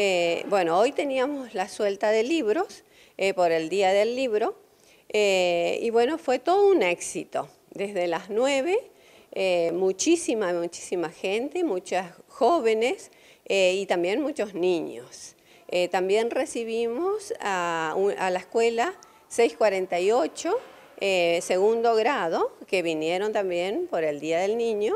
Eh, bueno, hoy teníamos la suelta de libros eh, por el Día del Libro eh, y bueno, fue todo un éxito. Desde las 9, muchísima, muchísima gente, muchas jóvenes y también muchos niños. también recibimos a, a la escuela 648, segundo grado, que vinieron también por el Día del Niño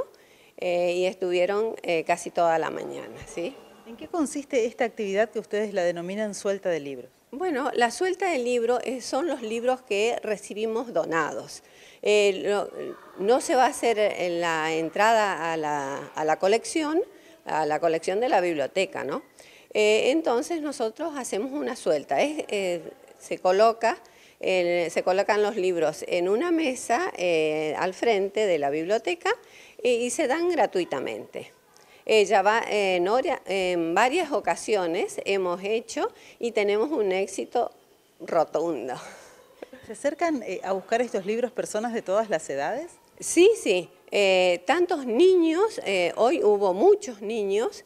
y estuvieron casi toda la mañana, ¿sí? ¿En qué consiste esta actividad que ustedes la denominan suelta de libros? Bueno, la suelta de libros son los libros que recibimos donados. Eh, no, se va a hacer en la entrada a la, colección, a la colección de la biblioteca, ¿no? Eh, entonces nosotros hacemos una suelta, eh, se colocan los libros en una mesa al frente de la biblioteca y se dan gratuitamente. Ella va, eh, en, varias ocasiones hemos hecho y tenemos un éxito rotundo. ¿Se acercan eh, a buscar estos libros personas de todas las edades? Sí, sí. Eh, tantos niños, hoy hubo muchos niños,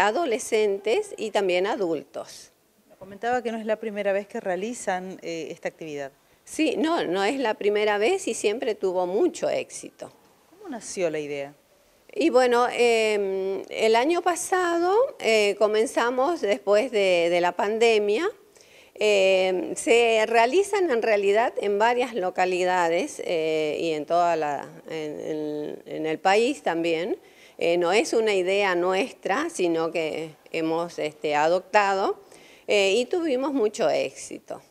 adolescentes y también adultos. comentaba que no es la primera vez que realizan esta actividad. Sí, no, no es la primera vez y siempre tuvo mucho éxito. ¿Cómo nació la idea? Y bueno, em, el año pasado eh, comenzamos después de, la pandemia. Em, se realizan en realidad en varias localidades eh, y en toda la, en, el país también. Eh, no es una idea nuestra, sino que hemos este, adoptado y tuvimos mucho éxito.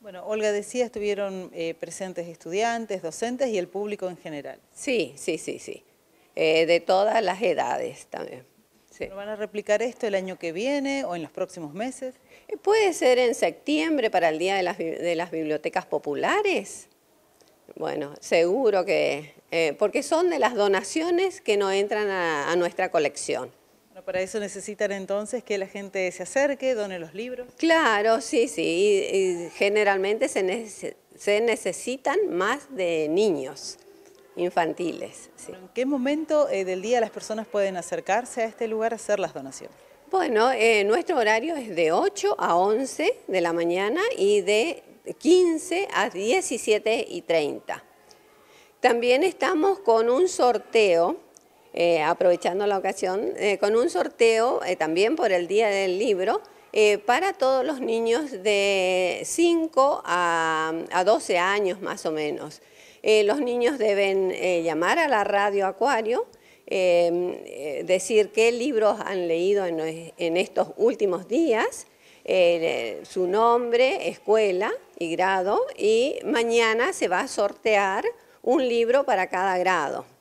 Bueno, Olga decía, estuvieron presentes estudiantes, docentes y el público en general. Sí, sí, sí, sí. Eh, de todas las edades también. ¿Van a replicar esto el año que viene o en los próximos meses? Eh, puede ser en septiembre para el Día de las, Bibliotecas Populares. Bueno, seguro que... Eh, porque son de las donaciones que no entran a, nuestra colección. para eso necesitan entonces que la gente se acerque, done los libros. Claro, sí, sí. Y, generalmente se necesitan más de niños infantiles. ¿En qué momento eh, del día las personas pueden acercarse a este lugar a hacer las donaciones? Bueno, eh, nuestro horario es de 8 a 11 de la mañana y de 15 a 17 y 30. También estamos con un sorteo, eh, aprovechando la ocasión, con un sorteo también por el Día del Libro para todos los niños de 5 a, a 12 años más o menos. Eh, los niños deben eh, llamar a la radio Acuario, em, eh, decir qué libros han leído en estos últimos días, su nombre, escuela y grado, y mañana se va a sortear un libro para cada grado.